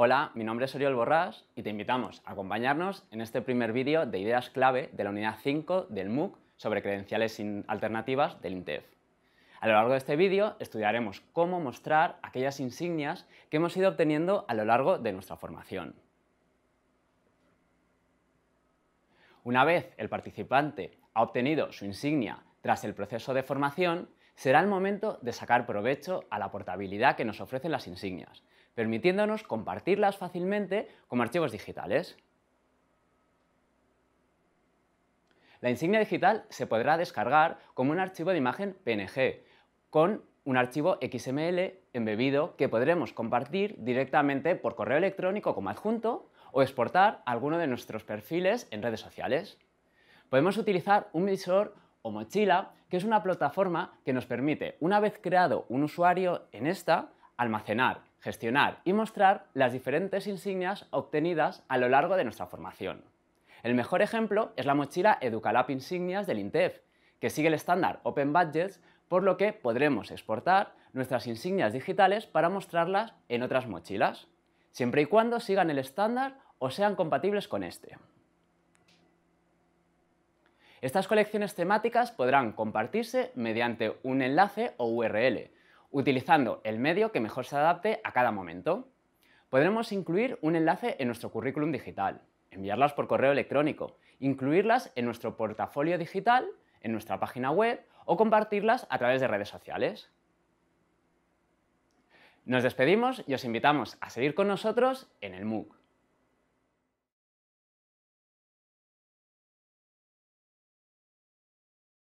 Hola, mi nombre es Oriol Borrás y te invitamos a acompañarnos en este primer vídeo de ideas clave de la unidad 5 del MOOC sobre credenciales alternativas del INTEF. A lo largo de este vídeo estudiaremos cómo mostrar aquellas insignias que hemos ido obteniendo a lo largo de nuestra formación. Una vez el participante ha obtenido su insignia tras el proceso de formación, será el momento de sacar provecho a la portabilidad que nos ofrecen las insignias, permitiéndonos compartirlas fácilmente como archivos digitales. La insignia digital se podrá descargar como un archivo de imagen PNG, con un archivo XML embebido que podremos compartir directamente por correo electrónico como adjunto o exportar alguno de nuestros perfiles en redes sociales. Podemos utilizar un visor o mochila, que es una plataforma que nos permite, una vez creado un usuario en esta, almacenar, gestionar y mostrar las diferentes insignias obtenidas a lo largo de nuestra formación. El mejor ejemplo es la mochila EducaLab Insignias del INTEF, que sigue el estándar Open Budgets, por lo que podremos exportar nuestras insignias digitales para mostrarlas en otras mochilas, siempre y cuando sigan el estándar o sean compatibles con este. Estas colecciones temáticas podrán compartirse mediante un enlace o URL, utilizando el medio que mejor se adapte a cada momento. Podremos incluir un enlace en nuestro currículum digital, enviarlas por correo electrónico, incluirlas en nuestro portafolio digital, en nuestra página web o compartirlas a través de redes sociales. Nos despedimos y os invitamos a seguir con nosotros en el MOOC.